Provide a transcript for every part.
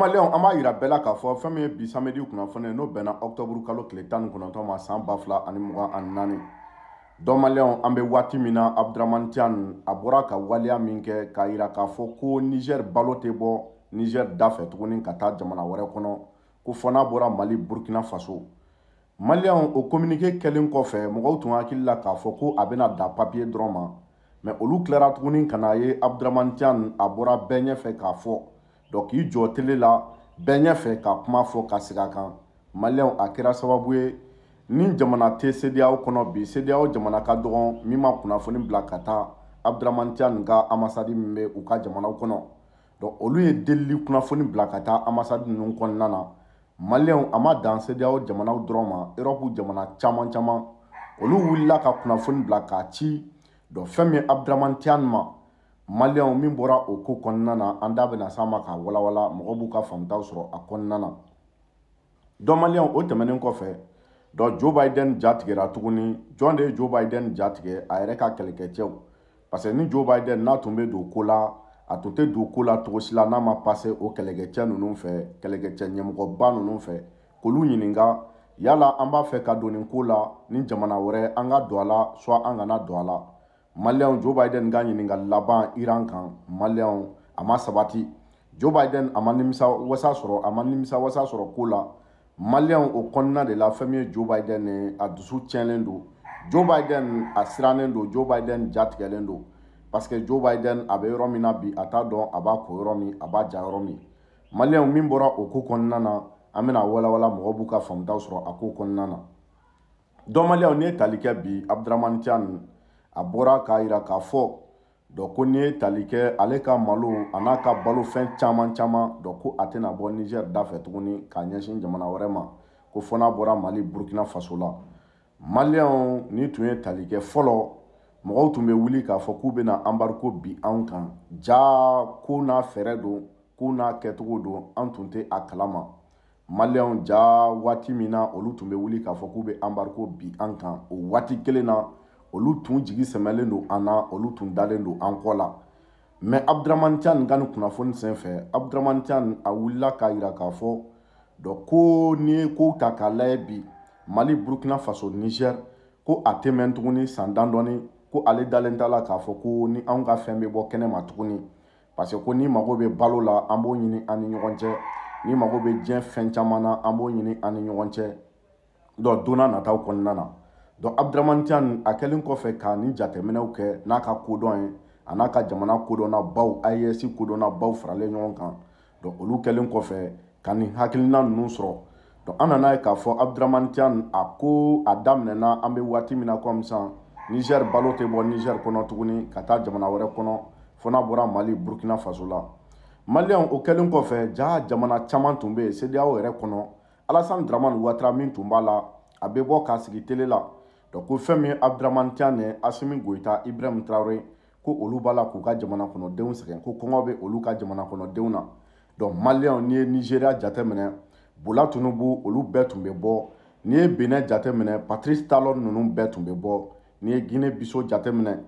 kamalenw an b'a yira bɛɛ la k'a fɔ fɛn min ye bi samedi kunnafoni n'o bɛnna ɔktɔburu kalo tile tan ni kɔnɔntɔn ma san ba fila ani mugan ani naani dɔnmaliyɛnw an bɛ waati min na abuduramani tiani a bɔra ka waleya min kɛ k'a yira k'a fɔ ko nizɛri balo tɛ bɔ nizɛri da fɛ tuguni ka taa jamana wɛrɛ kɔnɔ ko fɔ n'a bɔra mali burukina faso maliyɛnw o kominike kɛlen kɔfɛ mɔgɔw tun hakili la k'a fɔ ko a bɛna da papiye dɔrɔn ma mɛ olu tilara tuguni ka n'a ye abuduramani tiani a bɔra bɛɛ ɲɛfɛ k'a fɔ donc k'i jɔ tele la bɛɛ ɲɛfɛ ka kuma fɔ ka sigi a kan maliyɛnw a kɛra sababu ye ni jamana tɛ sedeyaw kɔnɔ bi sedeyaw jamana ka dɔgɔn min ma kunnafoni bila ka taa abuduramantiya nin ka amasadi min bɛ u ka jamanaw kɔnɔ donc olu ye delili kunnafoni bila ka taa amasadi ninnu kɔnɔna na maliyɛnw a ma dan sedeyaw jamanaw dɔrɔn ma erɔpu jamana caman caman olu wulila ka kunnafoni bila k'a ci dɔn fɛn min ye abuduramantiya nin ma maliyɛnw min bɔra o ko kɔnɔna na an da bɛna s'an ma k'a walawala mɔgɔ b'u ka faamutaw sɔrɔ a kɔnɔna na dɔ maliyɛnw o tɛmɛnen kɔfɛ dɔ joe biden jatigɛra tuguni jɔn de ye joe biden jatigɛ a yɛrɛ ka kɛlɛkɛcɛw parce que ni joe biden n'a tun bɛ don ko la a tun tɛ don ko la cogo si la n'a ma passe o kɛlɛkɛcɛ ninnu fɛ kɛlɛkɛcɛ ɲɛmɔgɔba ninnu fɛ k'olu ɲininka yala an b'a fɛ ka don nin ko la ni jamana wɛrɛ an ka don a la soit an kana don a la maliyɛnw joe biden ka ɲininka laban iran kan maliyɛnw a ma sabati joe biden a ma nimisa wasa sɔrɔ a ma nimisa wasa sɔrɔ ko la maliyɛnw o kɔnɔna de la fɛn min ye joe biden ye a dusu tiɲɛlen don joe biden a sirannen don joe biden jatigɛlen don parce que joe biden a bɛ yɔrɔ min na bi a t'a dɔn a b'a ko yɔrɔ min a b'a ja yɔrɔ min maliyɛnw min bɔra o ko kɔnɔna na an bɛna walawala mɔgɔw b'u ka faamutaw sɔrɔ a ko kɔnɔna na dɔn maliyɛnw n'i ye tali kɛ bi abuduramani tiyan a bɔra k'a yira k'a fɔ dɔ ko n'i ye tali kɛ ale ka malo a n'a ka balofɛn caman caman dɔ ko a tɛna bɔ nigɛri da fɛ tuguni k'a ɲɛsin jamana wɛrɛ ma ko fɔ n'a bɔra mali burukina faso la maliyɛnw ni tun ye tali kɛ fɔlɔ mɔgɔw tun bɛ wuli k'a fɔ k'u bɛna anbariko bi anw kan ja ko n'a fɛɛrɛ don ko n'a kɛcogo don an tun tɛ a kalama maliyɛnw ja waati min na olu tun bɛ wuli k'a fɔ k'u bɛ anbariko bi an kan o waati kelen na olu tun jigi sɛmɛlen don an na olu tun dalen don an kɔ la mɛ abuduramani can ka nin kunnafoni senfɛ abuduramani can a wulila k'a yira k'a fɔ dɔ ko n'i ye kow ta k'a layɛ bi mali burukina faso nizɛri ko a tɛ mɛn tuguni san dan dɔɔni ko ale dalen t'a la k'a fɔ ko ni anw ka fɛn bɛ bɔ kɛnɛma tuguni parce que ko ni mago bɛ balo la an b'o ɲini an ni ɲɔgɔn cɛ ni mago bɛ diɲɛ fɛn caman na an b'o ɲini an ni ɲɔgɔn cɛ dɔ don n'a nataw kɔnɔna na abduramantiyan a kɛlen kɔfɛ ka nin jateminɛw kɛ n'a ka kodɔn ye a n'a ka jamana kodɔnnabaw ias kodɔnnabaw faralen ɲɔgɔn kan olu kɛlen kɔfɛ ka nin hakilina ninnu sɔrɔ an nana ye k'a fɔ abduramantiyan a ko a daminɛna an bɛ waati min na komi sisan nizɛri balo tɛ bɔ nizɛri kɔnɔ tuguni ka taa jamana wɛrɛ kɔnɔ fo n'a bɔra mali burukina faso la maliyɛnw o kɛlen kɔfɛ jaa jamana caman tun bɛ yen sedeyaw yɛrɛ kɔnɔ alasan daramani watara min tun b'a la a bɛ bɔ k'a sigi tele la ko fɛn min abdurahman tiane asimi goyita ibrahim traore ko olu b'a la k'u ka jamana kɔnɔdenw sɛgɛn ko kɔngɔ bɛ olu ka jamana kɔnɔdenw na donc maliyɛnw n'i ye nizeriya jateminɛ bola tinubu olu bɛɛ tun bɛ bɔ n'i ye benin jateminɛ patrice talon ninnu bɛɛ tun bɛ bɔ n'i ye guinee biso jateminɛ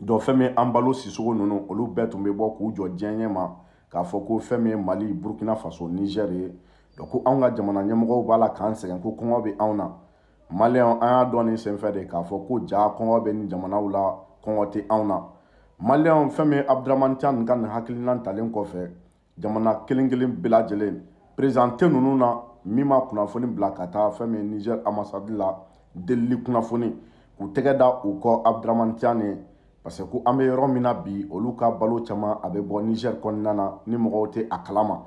donc fɛn min an sisogo ninnu olu bɛɛ tun bɛ bɔ k'u jɔ diɲɛ ɲɛ ma k'a fɔ ko fɛn min ye mali burukina faso nizɛri ye donc ko anw ka jamana ɲɛmɔgɔw b'a la k'an sɛgɛn ko kɔngɔ bɛ anw na maliyɛnw an y'a dɔn nin senfɛ de k'a fɔ ko ja kɔngɔ bɛ nin jamanaw la kɔngɔ tɛ anw na maliyɛnw fɛn min ye abuduramani can nin ka nin hakilina talen kɔfɛ jamana kelen kelen bɛɛ lajɛlen perezante ninnu na min ma kunnafoni bila ka taa fɛn min ye niger amasadi la delili kunnafoni k'u tɛgɛ da u kɔ abuduramani can ye parce que ko an bɛ yɔrɔ min na bi olu ka balo caman a bɛ bɔ niger kɔnɔna na ni mɔgɔw tɛ a kalama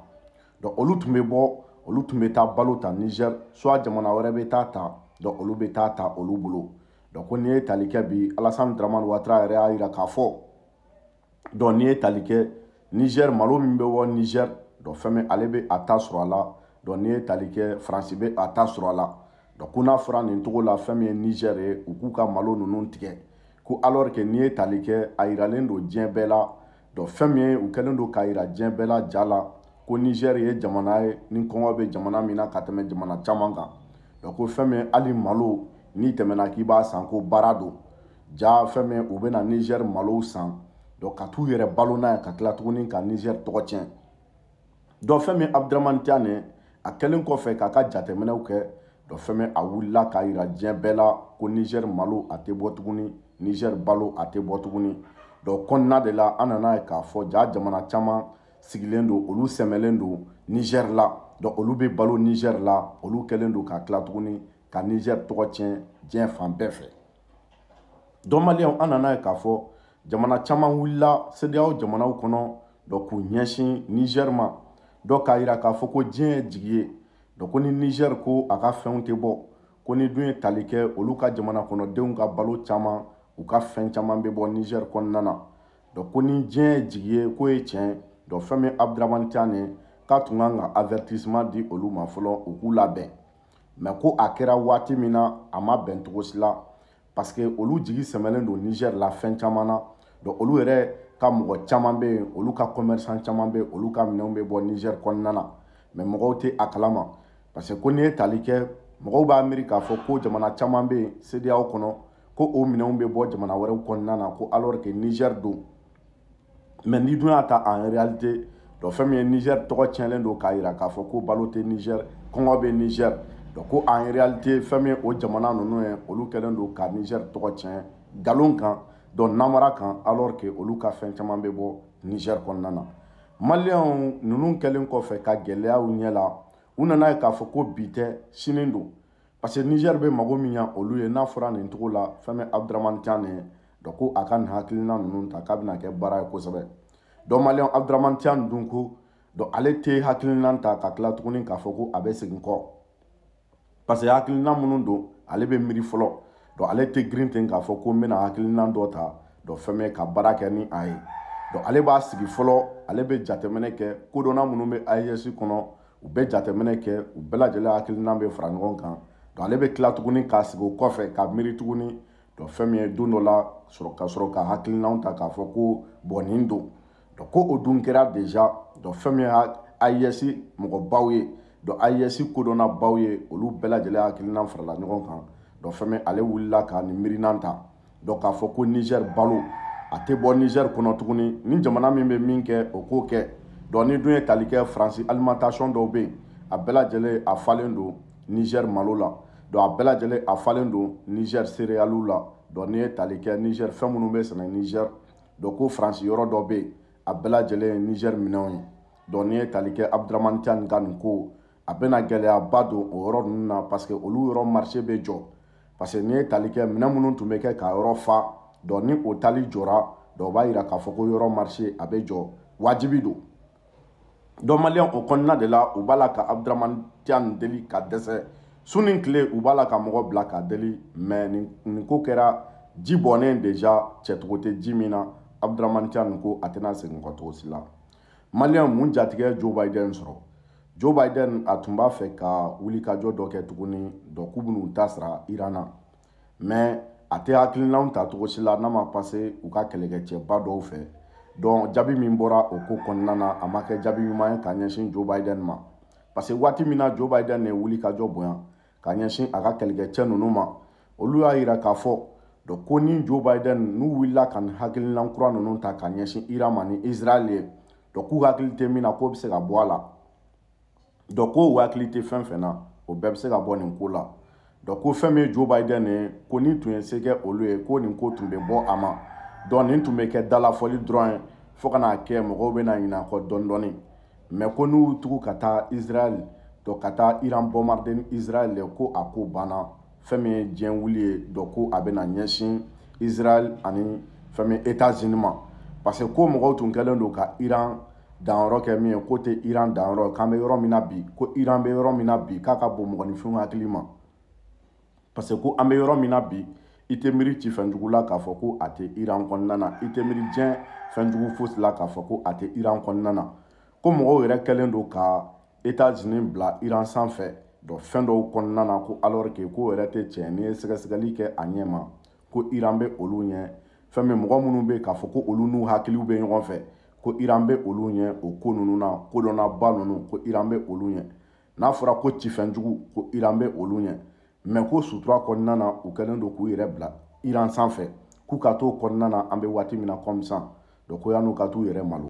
donc olu tun bɛ bɔ olu tun bɛ taa balo ta niger soit jamana wɛrɛ bɛ taa ta donc olu bɛ taa ta olu bolo donc ko n'i ye tali kɛ bi alasani daramani watara yɛrɛ y'a yira k'a fɔ donc n'i ye tali kɛ nizɛri malo min bɛ bɔ nizɛri donc fɛn min ale bɛ a ta sɔrɔ a la donc n'i ye tali kɛ faransi bɛ a ta sɔrɔ a la donc ko n'a fɔra nin cogo la fɛn min ye nizɛri ye u k'u ka malo ninnu tigɛ ko alors que n'i ye tali kɛ a yiralen don diɲɛ bɛɛ la donc fɛn min ye u kɛlen don k'a yira diɲɛ bɛɛ la ja la ko nizɛri ye jamana ye ni kɔngɔ bɛ jamana min na ka tɛmɛ jamana caman kan donc fɛn min hali malo n'i tɛmɛna k'i b'a san ko baara don ja fɛn min u bɛna nizɛri malow san donc ka t'u yɛrɛ balo n'a ye ka tila tuguni ka nizɛri tɔgɔ tiɲɛ donc fɛn min abudaramani tiyane a kɛlen kɔfɛ k'a ka jateminɛw kɛ donc fɛn min a wulila k'a yira diɲɛ bɛɛ la ko nizɛri malo a tɛ bɔ tuguni nizɛri balo a tɛ bɔ tuguni donc kɔnɔna de la an nana ye k'a fɔ ja jamana caman sigilen don olu sɛmɛlen don nizɛri la donc olu bɛ balo niger la olu kɛlen don ka tila tuguni ka niger tɔgɔ tiɲɛ diɲɛ fan bɛɛ fɛ donc maliyɛnw an nana ye k'a fɔ jamana caman wulila sedeyaw jamanaw kɔnɔ donc k'u ɲɛsin niger ma dɔ k'a yira k'a fɔ ko diɲɛ ye jigi ye donc ko ni niger ko a ka fɛnw tɛ bɔ ko ni dun ye tali kɛ olu ka jamana kɔnɔdenw ka balo caman u ka fɛn caman bɛ bɔ niger kɔnɔna na donc ko ni diɲɛ ye jigi ye k'o ye tiɲɛ donc fɛn min ye abudramani tiyani ye k'a tun kan ka avertissement di olu ma fɔlɔ u k'u labɛn mɛ ko a kɛra waati min na a ma bɛn cogo si la parce que olu jigi sɛmɛlen don niger la fɛn caman na donc olu yɛrɛ ka mɔgɔ caman bɛ yen olu ka commerçant caman bɛ yen olu ka minɛnw bɛ bɔ niger kɔnɔna na mɛ mɔgɔw tɛ a kalama parce que ko n'i ye tali kɛ mɔgɔw b'a miiri k'a fɔ ko jamana caman bɛ yen sedeyaw kɔnɔ ko o minɛnw bɛ bɔ jamana wɛrɛw kɔnɔna na ko alors que niger don mɛ n'i dun y'a ta en réalité donc fɛn min ye niger tɔgɔ tiɲɛlen don k'a yira k'a fɔ ko balo tɛ niger kɔngɔ bɛ niger donc ko en réalité fɛn min ye o jamana ninnu ye olu kɛlen don ka niger tɔgɔ tiɲɛ galon kan donc namara kan alors que olu ka fɛn caman bɛ bɔ niger kɔnɔna na maliyɛnw ninnu kɛlen kɔfɛ ka gɛlɛyaw ɲɛ la u nana ye k'a fɔ ko bi tɛ sini don parce que niger bɛ mago min ya olu ye n'a fɔra nin cogo la fɛn bɛ abuduramani kan ne ye donc ko a ka nin hakilina ninnu ta k'a bɛna kɛ baara ye kosɛbɛ dɔn maliyɛn abudurahman tiyan dun ko dɔn ale tɛ hakilina ta ka tila tuguni k'a fɔ ko a bɛ segin kɔ parce hakilina minnu don ale bɛ miiri fɔlɔ dɔn ale tɛ girin ten k'a fɔ ko n bɛna hakilina dɔ ta dɔn fɛn bɛ ka baara kɛ ni a ye dɔn ale b'a sigi fɔlɔ ale bɛ jateminɛ kɛ kodɔnna minnu bɛ aes kɔnɔ u bɛ jateminɛ kɛ u bɛɛ lajɛlen hakilina bɛ fara ɲɔgɔn kan dɔn ale bɛ tila tuguni k'a sigi o kɔfɛ ka miiri tuguni dɔn fɛn min ye don dɔ la ka sɔrɔ ka hakilinaw ta k'a fɔ ko bɔn nin don ko o dun kɛra deja fɛn min ayɛsi mɔgɔbaw ye ayɛsi kodɔnnabaw ye olu bɛɛ lajɛlen hakilina farala ɲɔgɔn kan fɛn min ale wulila ka nin miirinan ta k'a fɔ ko nizɛri balo a tɛ bɔ nizɛri kɔnɔ tuguni ni jamana min bɛ min kɛ o k'o kɛ ni dun ye tali kɛ faransi alimantasiyɔn dɔw bɛ yen a bɛɛ lajɛlen a falen don nizɛri malo la a bɛɛ lajɛlen a falen don nizɛri seereyaliw la ni ye tali kɛ nizɛri fɛn minnu bɛ sɛnɛ nizɛri ko faransi yɔrɔ dɔ bɛ yen a bɛɛ lajɛlen ye nizɛri minɛnw ye dɔn n'i ye tali kɛ abuduramani cani ka nin ko a bɛna gɛlɛyaba don o yɔrɔ ninnu na parce que olu yɔrɔ marise bɛ jɔ parce que n'i ye tali kɛ minɛn minnu tun bɛ kɛ k'a yɔrɔ fa dɔn ni o tali jɔra dɔn o b'a yira k'a fɔ ko yɔrɔ marise a bɛ jɔ wajibi don dɔn maliyɛn o kɔnɔna de la u b'a la ka abuduramani cani deli ka dɛsɛ su ni tile u b'a la ka mɔgɔ bila ka deli mɛ nin ko kɛra ji bɔnnen deja cɛcogo tɛ ji min na abuduramani tiani ko a tɛna segin kɔ cogo si la maliyɛn mun jatigɛ joe biden sɔrɔ joe biden a tun b'a fɛ ka wulikajɔ dɔ kɛ tuguni dɔ k'u bin'u ta sira iran na mɛ a tɛ hakilinaw ta cogo si la n'a ma pase u ka kɛlɛkɛcɛba dɔw fɛ dɔn jaabi min bɔra o ko kɔnɔna na a ma kɛ jaabi ɲuman ye ka ɲɛsin joe biden ma parce que waati min na joe biden ne wuli ka jɔ bonya ka ɲɛsin a ka kɛlɛkɛcɛ ninnu ma olu y'a yira k'a fɔ donc ko ni joe biden n'u wulila ka nin hakilina kura ninnu ta ka ɲɛsin iran ma ni israɛl ye donc k'u hakili tɛ min na k'o bɛ se ka bɔ a la donc k'o hakili tɛ fɛn fɛn na o bɛɛ bɛ se ka bɔ nin ko la donc ko fɛn min ye joe biden eh, ye eh, eh, ko ni tun ye se kɛ olu ye ko nin ko tun bɛ bɔ a ma donc nin tun bɛ kɛ dalafɔli dɔrɔn ye fo ka n'a kɛ mɔgɔw bɛna ɲinɛ a kɔ dɔɔni dɔɔni mais ko n'u y'u tugu ka taa israɛl donc ka taa iran bombarder ni israɛl ye ko a ko banna. fɛn min ye diɲɛ wuli ye dɔ ko a bɛna ɲɛsin israɛl ani fɛn min etats-unis ma parce que ko mɔgɔw tun kɛlen don ka iran danyɔrɔ kɛ min ye ko tɛ iran danyɔrɔ ye k'an bɛ yɔrɔ min na bi ko iran bɛ yɔrɔ min na bi k'a ka bon mɔgɔninfinw hakili ma parce que ko an bɛ yɔrɔ min na bi i tɛ miiri ci fɛnjugu la k'a fɔ ko a tɛ iran kɔnɔna na i tɛ miiri diɲɛ fɛnjugu fosi la k'a fɔ ko a tɛ iran kɔnɔna na ko mɔgɔw yɛrɛ kɛlen don ka etats-unis bila iran sanfɛ Dɔn fɛn dɔw kɔnɔna na ko alors que ko yɛrɛ tɛ tiɲɛ n'i ye sɛgɛsɛgɛli kɛ a ɲɛ ma ko Iran bɛ olu ɲɛ fɛn min mɔgɔ minnu bɛ k'a fɔ ko olu n'u hakiliw bɛ ɲɔgɔn fɛ ko Iran bɛ olu ɲɛ o ko ninnu na kodɔnnaba ninnu ko Iran bɛ olu ɲɛ n'a fɔra ko cifɛnjugu ko Iran bɛ olu ɲɛ mɛ ko sutura kɔnɔna na u kɛlen don k'u yɛrɛ bila Iran sanfɛ k'u ka t'o kɔnɔna na an bɛ waati min na comme sisan ko yan'u ka t'u yɛrɛ malo